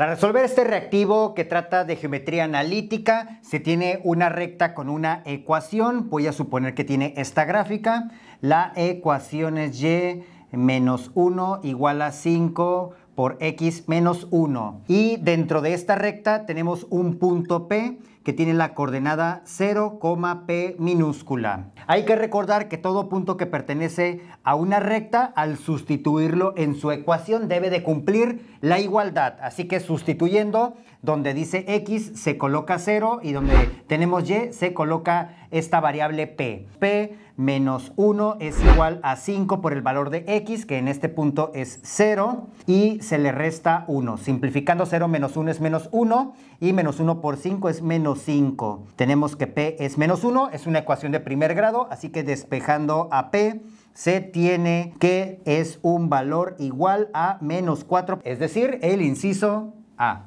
Para resolver este reactivo que trata de geometría analítica, se tiene una recta con una ecuación. Voy a suponer que tiene esta gráfica. La ecuación es y menos 1 igual a 5 por x menos 1. Y dentro de esta recta tenemos un punto P que tiene la coordenada 0 P minúscula. Hay que recordar que todo punto que pertenece a una recta, al sustituirlo en su ecuación, debe de cumplir la igualdad. Así que sustituyendo, donde dice x se coloca 0 y donde tenemos y se coloca esta variable p. p menos 1 es igual a 5 por el valor de x, que en este punto es 0, y se le resta 1. Simplificando 0 menos 1 es menos 1 y menos 1 por 5 es menos 5. Tenemos que P es menos 1, es una ecuación de primer grado, así que despejando a P se tiene que es un valor igual a menos 4, es decir, el inciso A.